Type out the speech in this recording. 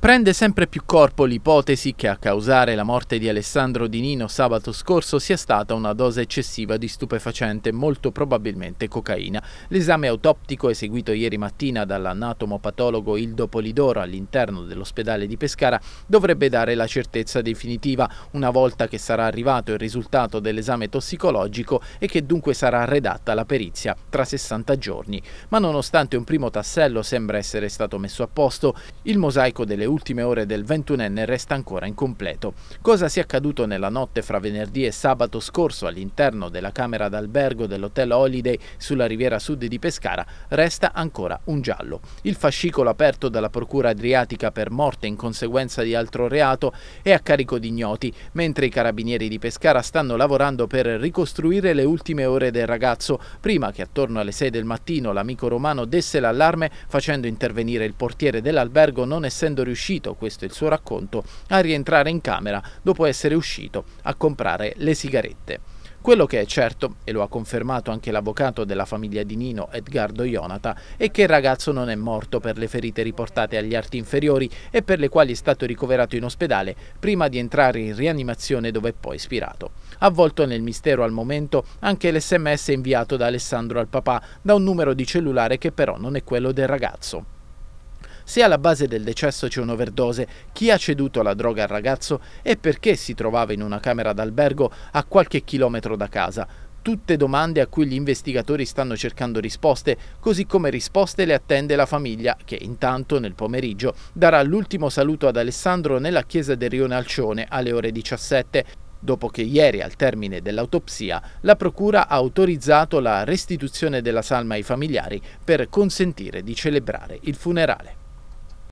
Prende sempre più corpo l'ipotesi che a causare la morte di Alessandro Di Nino sabato scorso sia stata una dose eccessiva di stupefacente, molto probabilmente cocaina. L'esame autoptico eseguito ieri mattina dall'anatomopatologo Ildo Polidoro all'interno dell'ospedale di Pescara dovrebbe dare la certezza definitiva una volta che sarà arrivato il risultato dell'esame tossicologico e che dunque sarà redatta la perizia tra 60 giorni. Ma nonostante un primo tassello sembra essere stato messo a posto, il mosaico delle ultime ore del 21enne resta ancora incompleto. Cosa sia accaduto nella notte fra venerdì e sabato scorso all'interno della camera d'albergo dell'hotel Holiday sulla riviera sud di Pescara resta ancora un giallo. Il fascicolo aperto dalla procura adriatica per morte in conseguenza di altro reato è a carico di ignoti, mentre i carabinieri di Pescara stanno lavorando per ricostruire le ultime ore del ragazzo, prima che attorno alle 6 del mattino l'amico romano desse l'allarme facendo intervenire il portiere dell'albergo non essendo riuscito riuscito, questo è il suo racconto, a rientrare in camera dopo essere uscito a comprare le sigarette. Quello che è certo, e lo ha confermato anche l'avvocato della famiglia di Nino, Edgardo Ionata, è che il ragazzo non è morto per le ferite riportate agli arti inferiori e per le quali è stato ricoverato in ospedale prima di entrare in rianimazione dove è poi ispirato. Avvolto nel mistero al momento anche l'sms inviato da Alessandro al papà da un numero di cellulare che però non è quello del ragazzo se alla base del decesso c'è un'overdose, chi ha ceduto la droga al ragazzo e perché si trovava in una camera d'albergo a qualche chilometro da casa. Tutte domande a cui gli investigatori stanno cercando risposte, così come risposte le attende la famiglia, che intanto nel pomeriggio darà l'ultimo saluto ad Alessandro nella chiesa del Rione Alcione alle ore 17, dopo che ieri al termine dell'autopsia la Procura ha autorizzato la restituzione della salma ai familiari per consentire di celebrare il funerale.